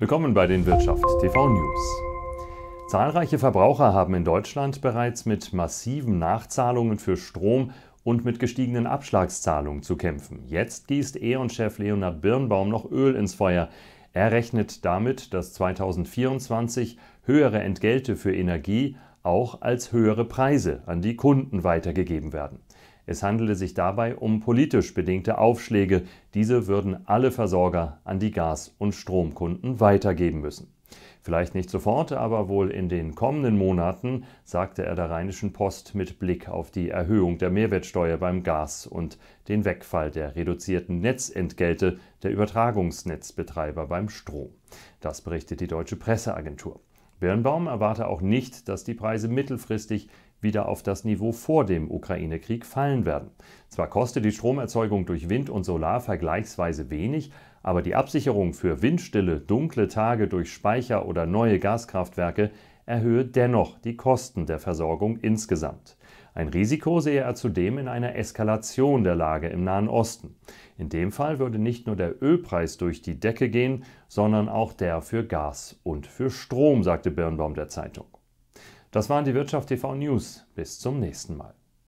Willkommen bei den Wirtschaft TV News. Zahlreiche Verbraucher haben in Deutschland bereits mit massiven Nachzahlungen für Strom und mit gestiegenen Abschlagszahlungen zu kämpfen. Jetzt gießt E.ON-Chef Leonhard Birnbaum noch Öl ins Feuer. Er rechnet damit, dass 2024 höhere Entgelte für Energie auch als höhere Preise an die Kunden weitergegeben werden. Es handelte sich dabei um politisch bedingte Aufschläge. Diese würden alle Versorger an die Gas- und Stromkunden weitergeben müssen. Vielleicht nicht sofort, aber wohl in den kommenden Monaten, sagte er der Rheinischen Post mit Blick auf die Erhöhung der Mehrwertsteuer beim Gas und den Wegfall der reduzierten Netzentgelte der Übertragungsnetzbetreiber beim Strom. Das berichtet die deutsche Presseagentur. Birnbaum erwarte auch nicht, dass die Preise mittelfristig wieder auf das Niveau vor dem Ukraine-Krieg fallen werden. Zwar koste die Stromerzeugung durch Wind und Solar vergleichsweise wenig, aber die Absicherung für windstille, dunkle Tage durch Speicher oder neue Gaskraftwerke erhöhe dennoch die Kosten der Versorgung insgesamt. Ein Risiko sehe er zudem in einer Eskalation der Lage im Nahen Osten. In dem Fall würde nicht nur der Ölpreis durch die Decke gehen, sondern auch der für Gas und für Strom, sagte Birnbaum der Zeitung. Das waren die Wirtschaft TV News. Bis zum nächsten Mal.